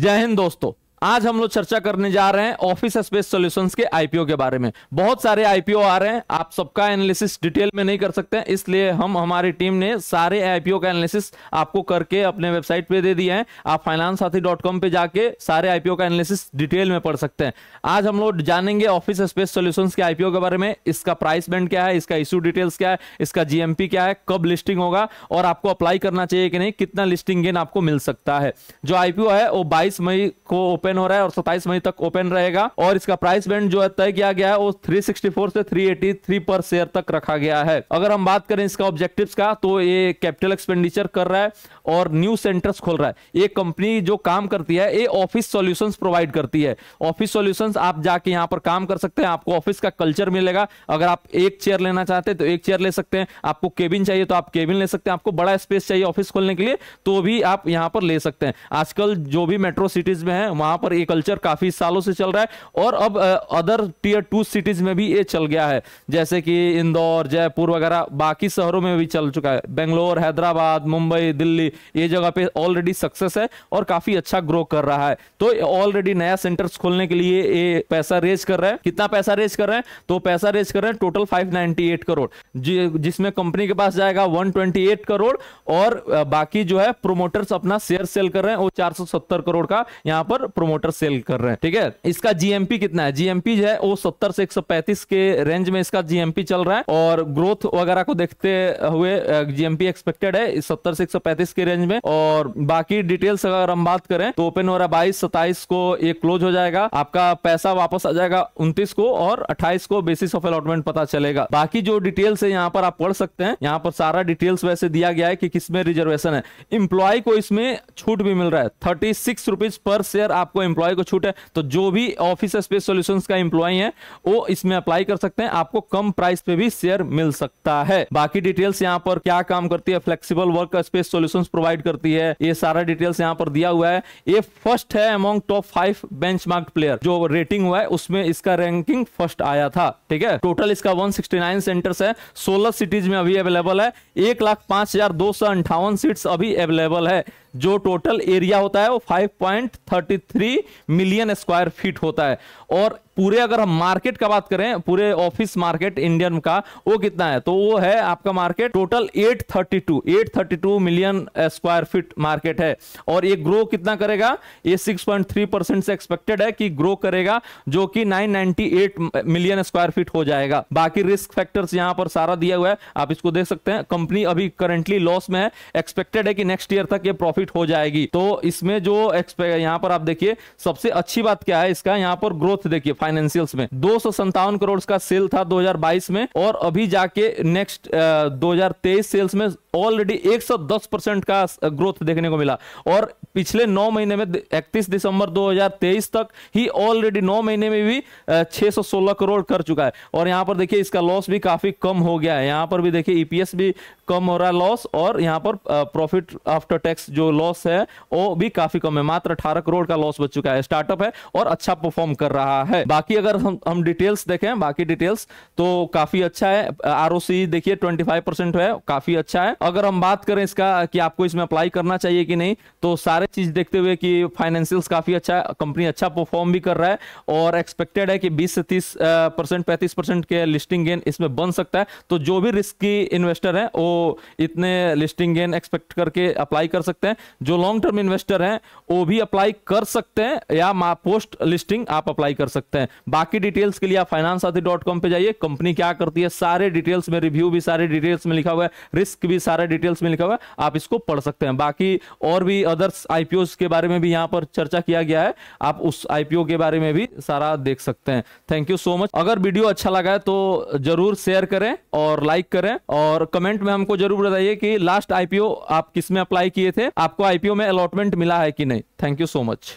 जय हिंद दोस्तों आज हम लोग चर्चा करने जा रहे हैं ऑफिस स्पेस सॉल्यूशंस के आईपीओ के बारे में बहुत सारे आईपीओ आ रहे हैं आप सबका एनालिसिस डिटेल में नहीं कर सकते हैं इसलिए हम हमारी टीम ने सारे आईपीओ का एनालिसिस आपको करके अपने वेबसाइट पे दे दिए हैं आप फाइनेंस साथी डॉट कॉम पे जाके सारे आईपीओ का एनालिसिस डिटेल में पढ़ सकते हैं आज हम लोग जानेंगे ऑफिस स्पेस सोल्यूशन के आईपीओ के बारे में इसका प्राइस बैंड क्या है इसका इश्यू डिटेल्स क्या है इसका जीएमपी क्या है कब लिस्टिंग होगा और आपको अप्लाई करना चाहिए कि नहीं कितना लिस्टिंग गेन आपको मिल सकता है जो आईपीओ है वो बाईस मई को ओपन ओपन हो रहा है और सत्ताईस मई तक ओपन रहेगा और इसका प्राइस बैंड जो है तय किया गया है वो 364 से 383 पर शेयर तक रखा गया है अगर हम बात करें इसका ऑब्जेक्टिव का तो ये कैपिटल एक्सपेंडिचर कर रहा है और न्यू सेंटर्स खोल रहा है ये कंपनी जो काम करती है ये ऑफिस सोल्यूशन प्रोवाइड करती है ऑफिस सोल्यूशन आप जाके यहाँ पर काम कर सकते हैं आपको ऑफिस का कल्चर मिलेगा अगर आप एक चेयर लेना चाहते हैं तो एक चेयर ले सकते हैं आपको केबिन चाहिए तो आप केबिन ले सकते हैं आपको बड़ा स्पेस चाहिए ऑफिस खोलने के लिए तो भी आप यहाँ पर ले सकते हैं आजकल जो भी मेट्रो सिटीज में है वहां वहां पर ये कल्चर काफी सालों से चल रहा है और अब अदर टीयर टू सिटीज में भी ये चल गया है जैसे कि इंदौर जयपुर वगैरह बाकी शहरों में भी चल चुका है बेंगलोर हैदराबाद मुंबई दिल्ली ये जगह पे ऑलरेडी सक्सेस है और काफी अच्छा ग्रो कर रहा है तो ऑलरेडी नया सेंटर खोलने के लिए ये पैसा रेज कर रहे हैं कितना पैसा रेज कर रहे हैं तो पैसा रेज कर रहे हैं टोटल फाइव करोड़ जिसमें कंपनी के पास जाएगा वन करोड़ और बाकी जो है प्रोमोटर्स अपना शेयर सेल कर रहे हैं वो चार करोड़ का यहाँ पर प्रोमोटर सेल कर रहे हैं ठीक है इसका जीएमपी कितना है जीएमपी जो है वो सत्तर से एक के रेंज में इसका जीएमपी चल रहा है और ग्रोथ वगैरह को देखते हुए जीएमपी एक्सपेक्टेड है सत्तर से एक के रेंज में और बाकी डिटेल्स अगर हम बात करें तो ओपन हो रहा है बाईस सताइस को ये क्लोज हो जाएगा आपका पैसा वापस आ जाएगा उन्तीस को और अट्ठाईस को बेसिस ऑफ अलॉटमेंट पता चलेगा बाकी जो डिटेल्स है यहाँ पर आप पढ़ सकते हैं यहाँ पर सारा डिटेल्स वैसे दिया गया है कि किसमें रिजर्वेशन है इंप्लॉय को इसमें छूट भी मिल रहा है थर्टी सिक्स रुपीज पर शेयर आपको आपको एम्प्लॉय को छूट है तो जो भी ऑफिस स्पेस सोल्यूशन का एम्प्लॉय है वो इसमें अप्लाई कर सकते हैं आपको कम प्राइस पे भी शेयर मिल सकता है बाकी डिटेल्स यहाँ पर क्या काम करती है flexible work space solution provide करती है ये सारा डिटेल्स यहाँ पर दिया हुआ है ये फर्स्ट है among top five bench player जो रेटिंग हुआ है उसमें इसका रैंकिंग फर्स्ट आया था ठीक है टोटल इसका वन सेंटर्स है सोलह सिटीज में अभी अवेलेबल है एक लाख पांच हजार दो सौ अंठावन सीट अभी अवेलेबल है जो टोटल एरिया होता है वो 5.33 मिलियन स्क्वायर फीट होता है और पूरे अगर हम मार्केट का बात करें पूरे ऑफिस मार्केट इंडियन का वो कितना है तो वो है आपका market total 832 832 million square feet market है और ये ग्रो कितना करेगा ये 6.3 परसेंट से एक्सपेक्टेड है कि ग्रो करेगा जो कि 998 मिलियन स्क्वायर फीट हो जाएगा बाकी रिस्क फैक्टर्स यहां पर सारा दिया हुआ है आप इसको देख सकते हैं कंपनी अभी करेंटली लॉस में है एक्सपेक्टेड है कि नेक्स्ट ईयर तक ये प्रॉफिट हो जाएगी तो इसमें जो यहां पर आप देखिए सबसे अच्छी बात क्या है इसका यहां पर ग्रोथ देखिए फाइनेंशियल में दो करोड़ का सेल था 2022 में और अभी जाके नेक्स्ट तेईस सेल्स में ऑलरेडी 110 परसेंट का ग्रोथ देखने को मिला और पिछले नौ महीने में 31 दिसंबर 2023 तक ही ऑलरेडी नौ महीने में भी 616 करोड़ कर चुका है और यहाँ पर देखिए इसका लॉस भी काफी कम हो गया है यहाँ पर भी देखिए ईपीएस e भी कम हो रहा है लॉस और यहाँ पर प्रॉफिट आफ्टर टैक्स जो लॉस है वो भी काफी कम है मात्र अठारह करोड़ का लॉस बच चुका है स्टार्टअप है और अच्छा परफॉर्म कर रहा है बाकी अगर हम हम डिटेल्स देखें बाकी डिटेल्स तो काफी अच्छा है आर देखिए ट्वेंटी है काफी अच्छा है अगर हम बात करें इसका कि आपको इसमें अप्लाई करना चाहिए कि नहीं तो सारे सारे चीज देखते हुए कि फाइनेंशियल्स काफी अच्छा कंपनी अच्छा परफॉर्म भी कर रहा है और एक्सपेक्टेड है कि 20 से 30 परसेंट पैंतीस परसेंट के लिस्टिंग गेन इसमें बन सकता है तो जो भी रिस्क की इन्वेस्टर है वो इतने लिस्टिंग गेन एक्सपेक्ट करके अप्लाई कर सकते हैं जो लॉन्ग टर्म इन्वेस्टर है वो भी अप्लाई कर सकते हैं या पोस्ट लिस्टिंग आप अप्लाई कर सकते हैं बाकी डिटेल्स के लिए आप फाइनेंस साथी डॉट कॉम पर जाइए कंपनी क्या करती है सारे डिटेल्स में रिव्यू भी सारे डिटेल्स में लिखा हुआ है रिस्क भी सारे डिटेल्स में लिखा हुआ है आप इसको पढ़ सकते हैं बाकी और भी अदर्स आईपीओ के बारे में भी यहाँ पर चर्चा किया गया है आप उस आईपीओ के बारे में भी सारा देख सकते हैं थैंक यू सो मच अगर वीडियो अच्छा लगा है तो जरूर शेयर करें और लाइक करें और कमेंट में हमको जरूर बताइए कि लास्ट आईपीओ आप किस में अप्लाई किए थे आपको आईपीओ में अलॉटमेंट मिला है कि नहीं थैंक यू सो मच